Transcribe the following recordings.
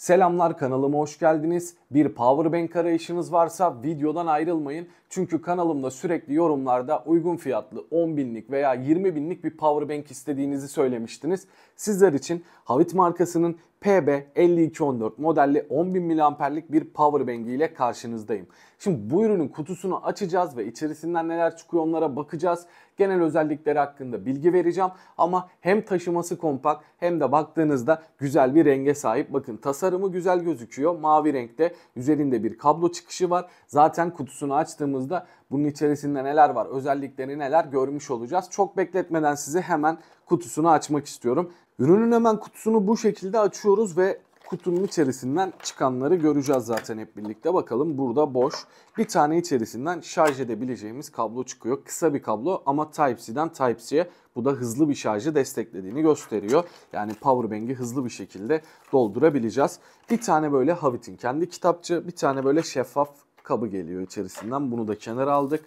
Selamlar kanalıma hoş geldiniz. Bir powerbank arayışınız varsa videodan ayrılmayın. Çünkü kanalımda sürekli yorumlarda uygun fiyatlı 10 binlik veya 20 binlik bir power bank istediğinizi söylemiştiniz. Sizler için Havit markasının PB5214 modelli 10.000 mAh'lik bir power bank ile karşınızdayım. Şimdi bu ürünün kutusunu açacağız ve içerisinden neler çıkıyor onlara bakacağız. Genel özellikleri hakkında bilgi vereceğim ama hem taşıması kompakt hem de baktığınızda güzel bir renge sahip. Bakın tasarımı güzel gözüküyor. Mavi renkte üzerinde bir kablo çıkışı var. Zaten kutusunu açtığımız baktığımızda bunun içerisinde neler var, özellikleri neler görmüş olacağız. Çok bekletmeden sizi hemen kutusunu açmak istiyorum. Ürünün hemen kutusunu bu şekilde açıyoruz ve kutunun içerisinden çıkanları göreceğiz zaten hep birlikte. Bakalım burada boş. Bir tane içerisinden şarj edebileceğimiz kablo çıkıyor. Kısa bir kablo ama Type-C'den Type-C'ye bu da hızlı bir şarjı desteklediğini gösteriyor. Yani powerbank'i hızlı bir şekilde doldurabileceğiz. Bir tane böyle Havit'in kendi kitapçı, bir tane böyle şeffaf kabı geliyor içerisinden. Bunu da kenara aldık.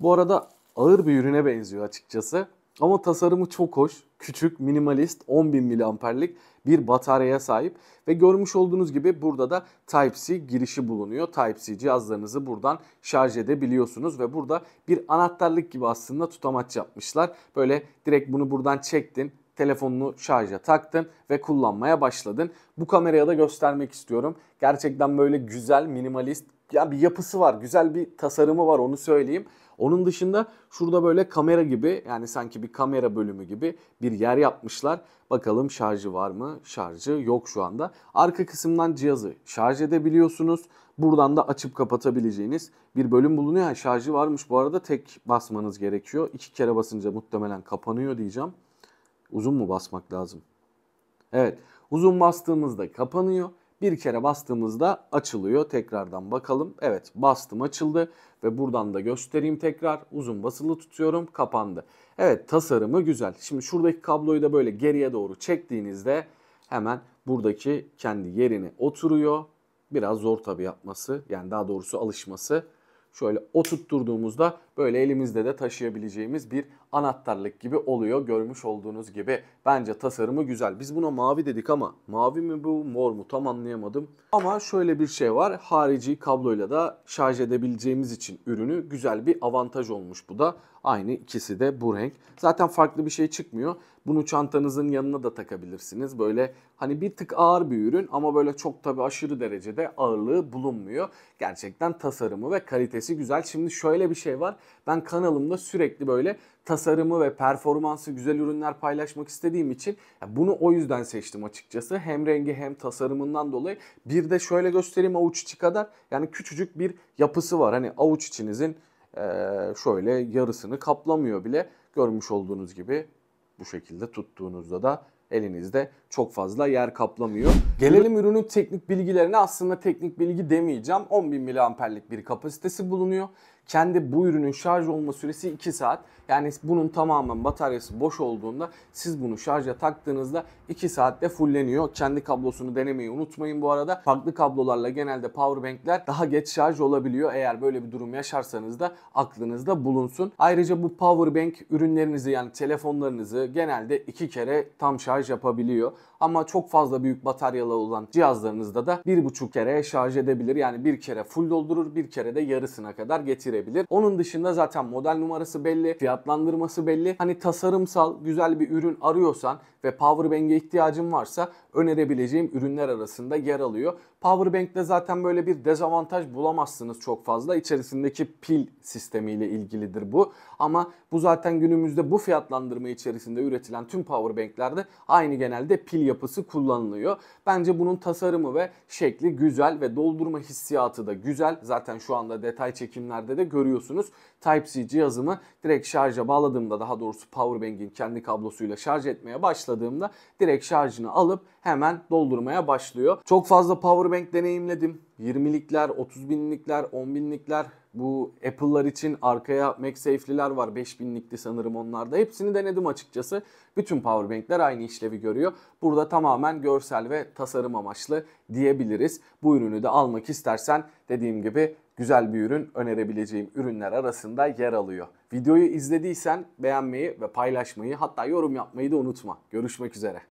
Bu arada ağır bir ürüne benziyor açıkçası. Ama tasarımı çok hoş. Küçük, minimalist, 10.000 mAh'lik bir bataryaya sahip. Ve görmüş olduğunuz gibi burada da Type-C girişi bulunuyor. Type-C cihazlarınızı buradan şarj edebiliyorsunuz. Ve burada bir anahtarlık gibi aslında tutamaç yapmışlar. Böyle direkt bunu buradan çektin telefonunu şarja taktın ve kullanmaya başladın. Bu kameraya da göstermek istiyorum. Gerçekten böyle güzel, minimalist yani bir yapısı var. Güzel bir tasarımı var onu söyleyeyim. Onun dışında şurada böyle kamera gibi yani sanki bir kamera bölümü gibi bir yer yapmışlar. Bakalım şarjı var mı? Şarjı yok şu anda. Arka kısımdan cihazı şarj edebiliyorsunuz. Buradan da açıp kapatabileceğiniz bir bölüm bulunuyor. Yani şarjı varmış bu arada tek basmanız gerekiyor. İki kere basınca muhtemelen kapanıyor diyeceğim. Uzun mu basmak lazım? Evet uzun bastığımızda kapanıyor. Bir kere bastığımızda açılıyor. Tekrardan bakalım. Evet bastım açıldı ve buradan da göstereyim tekrar. Uzun basılı tutuyorum kapandı. Evet tasarımı güzel. Şimdi şuradaki kabloyu da böyle geriye doğru çektiğinizde hemen buradaki kendi yerine oturuyor. Biraz zor tabi yapması yani daha doğrusu alışması. Şöyle oturtturduğumuzda böyle elimizde de taşıyabileceğimiz bir anahtarlık gibi oluyor görmüş olduğunuz gibi. Bence tasarımı güzel. Biz buna mavi dedik ama mavi mi bu mor mu tam anlayamadım. Ama şöyle bir şey var harici kabloyla da şarj edebileceğimiz için ürünü güzel bir avantaj olmuş bu da. Aynı ikisi de bu renk. Zaten farklı bir şey çıkmıyor. Bunu çantanızın yanına da takabilirsiniz. Böyle hani bir tık ağır bir ürün ama böyle çok tabii aşırı derecede ağırlığı bulunmuyor. Gerçekten tasarımı ve kalitesi güzel. Şimdi şöyle bir şey var. Ben kanalımda sürekli böyle tasarımı ve performansı güzel ürünler paylaşmak istediğim için bunu o yüzden seçtim açıkçası. Hem rengi hem tasarımından dolayı. Bir de şöyle göstereyim avuç içi kadar yani küçücük bir yapısı var. Hani avuç içinizin şöyle yarısını kaplamıyor bile. Görmüş olduğunuz gibi bu şekilde tuttuğunuzda da elinizde çok fazla yer kaplamıyor. Gelelim ürünün teknik bilgilerine aslında teknik bilgi demeyeceğim. 10.000 miliamperlik bir kapasitesi bulunuyor kendi bu ürünün şarj olma süresi 2 saat. Yani bunun tamamen bataryası boş olduğunda siz bunu şarja taktığınızda 2 saatte fulleniyor. Kendi kablosunu denemeyi unutmayın bu arada. Farklı kablolarla genelde powerbankler daha geç şarj olabiliyor. Eğer böyle bir durum yaşarsanız da aklınızda bulunsun. Ayrıca bu powerbank ürünlerinizi yani telefonlarınızı genelde 2 kere tam şarj yapabiliyor. Ama çok fazla büyük bataryalı olan cihazlarınızda da 1,5 kere şarj edebilir. Yani bir kere full doldurur, bir kere de yarısına kadar getirebilir uygulayabilir. Onun dışında zaten model numarası belli, fiyatlandırması belli. Hani tasarımsal güzel bir ürün arıyorsan ve powerbank'e ihtiyacın varsa önerebileceğim ürünler arasında yer alıyor. Powerbank'te zaten böyle bir dezavantaj bulamazsınız çok fazla. İçerisindeki pil sistemiyle ilgilidir bu. Ama bu zaten günümüzde bu fiyatlandırma içerisinde üretilen tüm powerbank'lerde aynı genelde pil yapısı kullanılıyor. Bence bunun tasarımı ve şekli güzel ve doldurma hissiyatı da güzel. Zaten şu anda detay çekimlerde de de görüyorsunuz. Type-C cihazımı direkt şarja bağladığımda daha doğrusu powerbank'in kendi kablosuyla şarj etmeye başladığımda direkt şarjını alıp hemen doldurmaya başlıyor. Çok fazla powerbank deneyimledim. 20'likler, 30 binlikler, 10 binlikler bu Apple'lar için arkaya MagSafe'liler var. 5000'likti sanırım onlarda. Hepsini denedim açıkçası. Bütün powerbank'ler aynı işlevi görüyor. Burada tamamen görsel ve tasarım amaçlı diyebiliriz. Bu ürünü de almak istersen dediğim gibi güzel bir ürün önerebileceğim ürünler arasında yer alıyor. Videoyu izlediysen beğenmeyi ve paylaşmayı hatta yorum yapmayı da unutma. Görüşmek üzere.